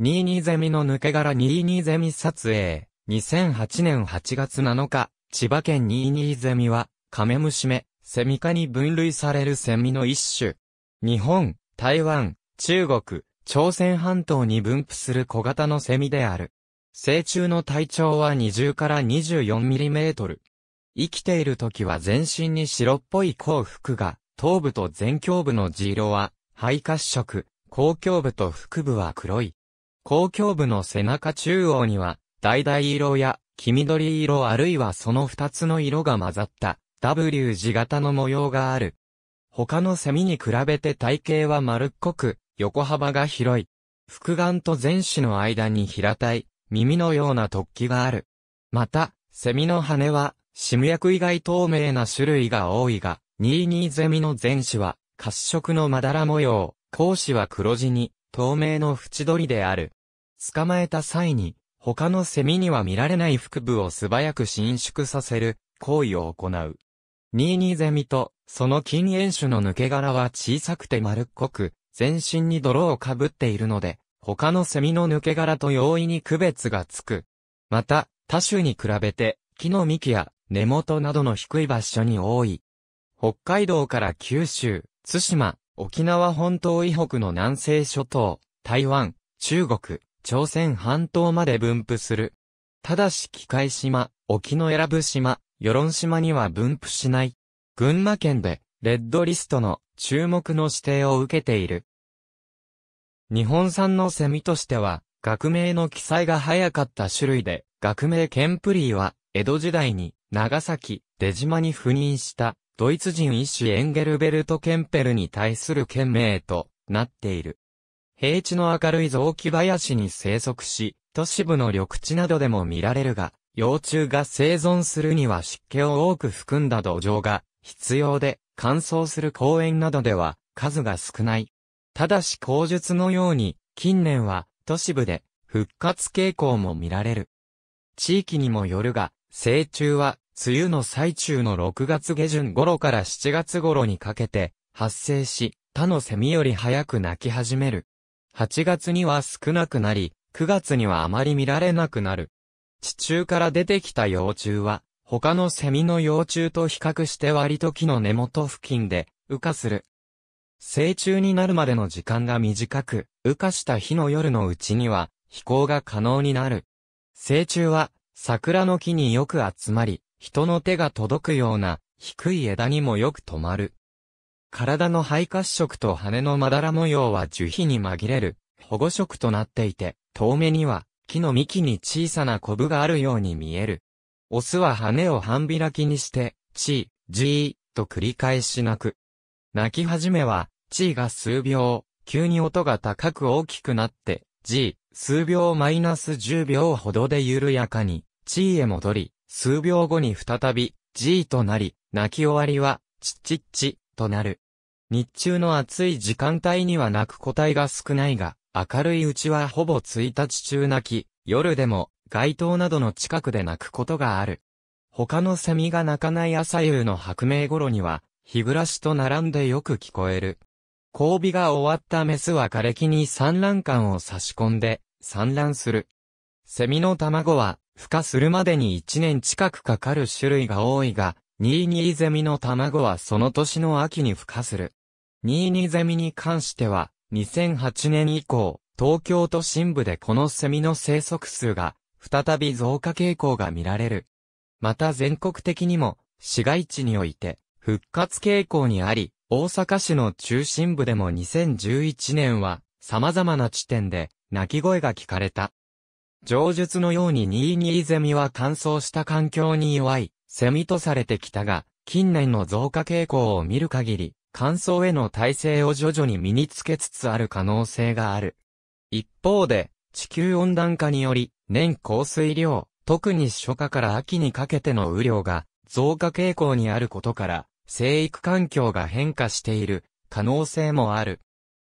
22ゼミの抜け殻22ゼミ撮影。2008年8月7日、千葉県22ゼミは、カメムシメ、セミ科に分類されるセミの一種。日本、台湾、中国、朝鮮半島に分布する小型のセミである。成虫の体長は20から24ミリメートル。生きている時は全身に白っぽい幸福が、頭部と前胸部の地色は、肺褐色、後胸部と腹部は黒い。公共部の背中中央には、橙色や黄緑色あるいはその二つの色が混ざった W 字型の模様がある。他のセミに比べて体型は丸っこく、横幅が広い。複眼と前肢の間に平たい、耳のような突起がある。また、セミの羽は、シム薬以外透明な種類が多いが、ニーニーゼミの前肢は、褐色のまだら模様、後肢は黒地に、透明の縁取りである。捕まえた際に、他のセミには見られない腹部を素早く伸縮させる行為を行う。ニーニーゼミと、その禁煙種の抜け殻は小さくて丸っこく、全身に泥をかぶっているので、他のセミの抜け殻と容易に区別がつく。また、他種に比べて、木の幹や根元などの低い場所に多い。北海道から九州、津島、沖縄本島以北の南西諸島、台湾、中国、朝鮮半島まで分布する。ただし機械島、沖の選ぶ島、与論島には分布しない。群馬県で、レッドリストの注目の指定を受けている。日本産のセミとしては、学名の記載が早かった種類で、学名ケンプリーは、江戸時代に、長崎、出島に赴任した、ドイツ人医師エンゲルベルト・ケンペルに対する県名となっている。平地の明るい雑木林に生息し、都市部の緑地などでも見られるが、幼虫が生存するには湿気を多く含んだ土壌が必要で、乾燥する公園などでは数が少ない。ただし口述のように、近年は都市部で復活傾向も見られる。地域にもよるが、成虫は梅雨の最中の6月下旬頃から7月頃にかけて発生し、他のセミより早く鳴き始める。8月には少なくなり、9月にはあまり見られなくなる。地中から出てきた幼虫は、他のセミの幼虫と比較して割と木の根元付近で、羽化する。成虫になるまでの時間が短く、羽化した日の夜のうちには、飛行が可能になる。成虫は、桜の木によく集まり、人の手が届くような、低い枝にもよく止まる。体の肺褐色と羽のまだら模様は樹皮に紛れる、保護色となっていて、遠目には、木の幹に小さなコブがあるように見える。オスは羽を半開きにして、チー、ジー、と繰り返し鳴く。鳴き始めは、チーが数秒、急に音が高く大きくなって、ジー、数秒マイナス10秒ほどで緩やかに、チーへ戻り、数秒後に再び、ジーとなり、鳴き終わりは、チッチッチ、となる。日中の暑い時間帯には泣く個体が少ないが、明るいうちはほぼ1日中泣き、夜でも街灯などの近くで泣くことがある。他のセミが鳴かない朝夕の白明頃には、日暮らしと並んでよく聞こえる。交尾が終わったメスは枯れ木に産卵管を差し込んで、産卵する。セミの卵は、孵化するまでに1年近くかかる種類が多いが、ニーニーゼミの卵はその年の秋に孵化する。ニーニーゼミに関しては、2008年以降、東京都心部でこのセミの生息数が、再び増加傾向が見られる。また全国的にも、市街地において、復活傾向にあり、大阪市の中心部でも2011年は、様々な地点で、鳴き声が聞かれた。上述のようにニーニーゼミは乾燥した環境に弱い、セミとされてきたが、近年の増加傾向を見る限り、乾燥への耐性を徐々に身につけつつある可能性がある。一方で、地球温暖化により、年降水量、特に初夏から秋にかけての雨量が増加傾向にあることから、生育環境が変化している可能性もある。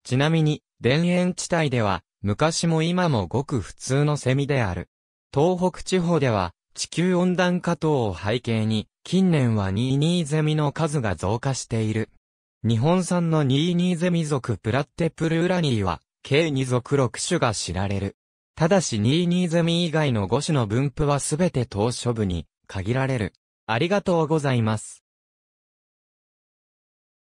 ちなみに、田園地帯では、昔も今もごく普通のセミである。東北地方では、地球温暖化等を背景に、近年はニーニーゼミの数が増加している。日本産のニーニーゼミ属プラッテプルーラニーは、計2属6種が知られる。ただしニーニーゼミ以外の5種の分布はすべて島嶼部に限られる。ありがとうございます。